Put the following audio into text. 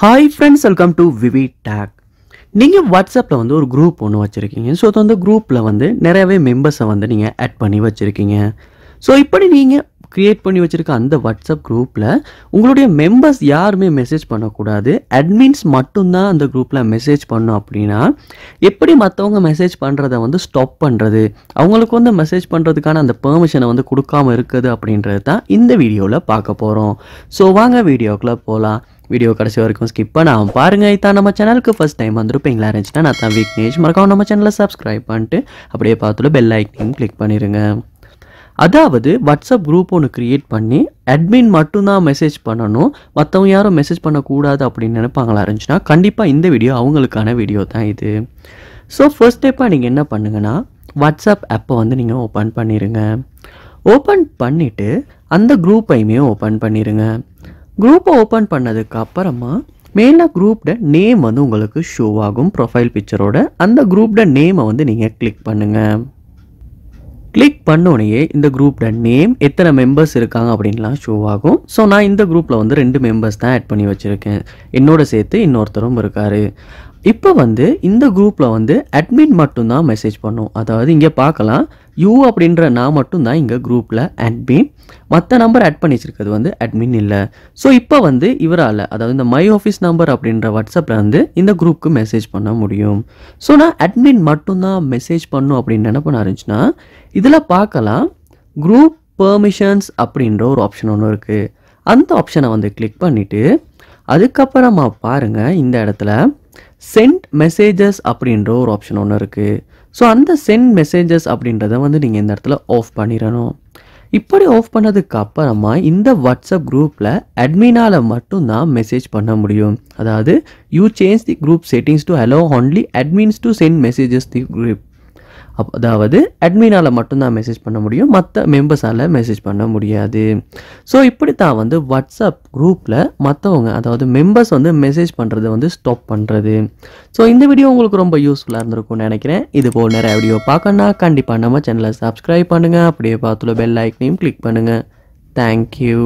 hi friends welcome to VV tech நீங்கள் வாட்ஸ்அப்பில் வந்து ஒரு குரூப் ஒன்று வச்சுருக்கீங்க ஸோ அந்த குரூப்பில் வந்து நிறையவே மெம்பர்ஸை வந்து நீங்கள் ஆட் பண்ணி வச்சுருக்கீங்க ஸோ இப்படி நீங்கள் க்ரியேட் பண்ணி வச்சுருக்க அந்த வாட்ஸ்அப் குரூப்பில் உங்களுடைய மெம்பர்ஸ் யாருமே மெசேஜ் பண்ணக்கூடாது அட்மின்ஸ் மட்டும்தான் அந்த குரூப்பில் மெசேஜ் பண்ணோம் அப்படின்னா எப்படி மற்றவங்க மெசேஜ் பண்ணுறத வந்து ஸ்டாப் பண்ணுறது அவங்களுக்கு வந்து மெசேஜ் பண்ணுறதுக்கான அந்த பெர்மிஷனை வந்து கொடுக்காமல் இருக்குது அப்படின்றது தான் இந்த வீடியோவில் பார்க்க போகிறோம் ஸோ வாங்க வீடியோக்குள்ளே போகலாம் வீடியோ கடைசி வரைக்கும் ஸ்கிப் பண்ணாமல் பாருங்கள் இதான் நம்ம சேனலுக்கு ஃபஸ்ட் டைம் வந்திருப்பீங்களா இருந்துச்சுன்னா நான் தான் விக்னேஷ் மறக்காம நம்ம சேனலை சப்ஸ்கிரைப் பண்ணிட்டு அப்படியே பார்த்துட்டு பெல் ஐக்கனையும் கிளிக் பண்ணிடுங்க அதாவது வாட்ஸ்அப் குரூப் ஒன்று க்ரியேட் பண்ணி அட்மின் மட்டும்தான் மெசேஜ் பண்ணணும் மற்றவங்க யாரும் மெசேஜ் பண்ணக்கூடாது அப்படின்னு நினைப்பாங்களா இருந்துச்சுன்னா கண்டிப்பாக இந்த வீடியோ அவங்களுக்கான வீடியோ தான் இது ஸோ ஃபர்ஸ்ட் ஸ்டெப்பாக நீங்கள் என்ன பண்ணுங்கன்னா வாட்ஸ்அப் ஆப்பை வந்து நீங்கள் ஓப்பன் பண்ணிடுங்க ஓப்பன் பண்ணிவிட்டு அந்த குரூப்பையுமே ஓப்பன் பண்ணிடுங்க குரூப்பை ஓப்பன் பண்ணதுக்கு அப்புறமா மெயினாக குரூப்ட நேம் வந்து உங்களுக்கு ஷோ ஆகும் ப்ரொஃபைல் பிக்சரோட அந்த குரூப்ட நேமை வந்து நீங்கள் கிளிக் பண்ணுங்கள் கிளிக் பண்ணோடனே இந்த குரூப்ட நேம் எத்தனை மெம்பர்ஸ் இருக்காங்க அப்படின்லாம் ஷோ ஆகும் ஸோ நான் இந்த குரூப்பில் வந்து ரெண்டு மெம்பர்ஸ் தான் ஆட் பண்ணி வச்சுருக்கேன் என்னோட சேர்த்து இன்னொருத்தரும் இருக்கார் இப்போ வந்து இந்த குரூப்பில் வந்து அட்மின் மட்டும்தான் மெசேஜ் பண்ணும் அதாவது இங்கே பார்க்கலாம் யூ அப்படின்ற நான் மட்டும்தான் இங்கே குரூப்பில் அட்மின் மற்ற நம்பர் ஆட் பண்ணி வச்சுருக்கிறது வந்து அட்மின் இல்லை ஸோ இப்போ வந்து இவரால் அதாவது இந்த மை ஆஃபீஸ் நம்பர் அப்படின்ற வாட்ஸ்அப்பில் வந்து இந்த குரூப்புக்கு மெசேஜ் பண்ண முடியும் ஸோ நான் அட்மின் மட்டும்தான் மெசேஜ் பண்ணும் அப்படின்னு என்ன பண்ண இருந்துச்சுன்னா இதில் பார்க்கலாம் குரூப் பெர்மிஷன்ஸ் அப்படின்ற ஒரு ஆப்ஷன் ஒன்று இருக்குது அந்த ஆப்ஷனை வந்து கிளிக் பண்ணிவிட்டு அதுக்கப்புறமா பாருங்கள் இந்த இடத்துல சென்ட் மெசேஜஸ் அப்படின்ற ஒரு ஆப்ஷன் ஒன்று இருக்குது ஸோ அந்த சென்ட் மெசேஜஸ் அப்படின்றத வந்து நீங்கள் இந்த இடத்துல ஆஃப் பண்ணிடணும் இப்படி ஆஃப் பண்ணதுக்கு அப்புறமா இந்த வாட்ஸ்அப் குரூப்பில் அட்மினால் மட்டும்தான் மெசேஜ் பண்ண முடியும் அதாவது you change the group settings to allow only admins to send messages the group up அதாவது அட்மினால் மட்டும்தான் மெசேஜ் பண்ண முடியும் மற்ற மெம்பர்ஸால் மெசேஜ் பண்ண முடியாது ஸோ இப்படி தான் வந்து வாட்ஸ்அப் குரூப்பில் மற்றவங்க அதாவது மெம்பர்ஸ் வந்து மெசேஜ் பண்ணுறதை வந்து ஸ்டாப் பண்ணுறது ஸோ இந்த வீடியோ உங்களுக்கு ரொம்ப யூஸ்ஃபுல்லாக இருந்திருக்கும்னு நினைக்கிறேன் இது போல் நிறைய வீடியோ பார்க்கணுன்னா கண்டிப்பாக நம்ம சேனலை சப்ஸ்கிரைப் பண்ணுங்கள் அப்படியே பார்த்துல பெல் ஐக்கனையும் கிளிக் பண்ணுங்கள் தேங்க்யூ